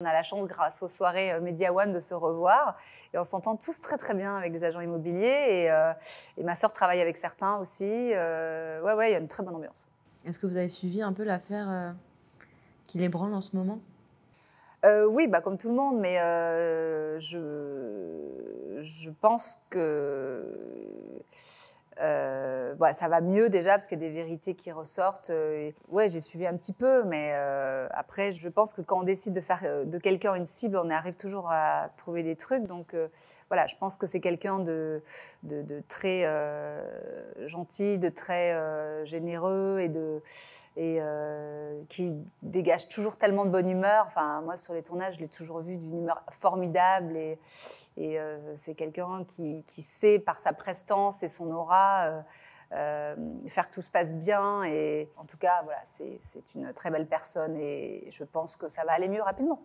On a la chance, grâce aux soirées euh, Media One, de se revoir. Et on s'entend tous très, très bien avec des agents immobiliers. Euh, et, ma sœur travaille avec certains aussi. Euh, ouais, ouais, il y a une très bonne ambiance. Est-ce que vous avez suivi un peu l'affaire qui les branle en ce moment Oui, bah, comme tout le monde. Mais je, je pense que ça va mieux déjà parce qu'il y a des vérités qui ressortent. Oui, euh, ouais, j'ai suivi un petit peu, mais euh, après, je pense que quand on décide de faire euh, de quelqu'un une cible, on arrive toujours à trouver des trucs. Donc voilà, je pense que c'est quelqu'un de, de, très gentil, de très généreux et, de, et qui dégage toujours tellement de bonne humeur. Enfin, moi, sur les tournages, je l'ai toujours vu d'une humeur formidable et, et c'est quelqu'un qui, qui sait par sa prestance et son aura. Euh, faire que tout se passe bien. Et en tout cas, voilà, c'est une très belle personne et je pense que ça va aller mieux rapidement.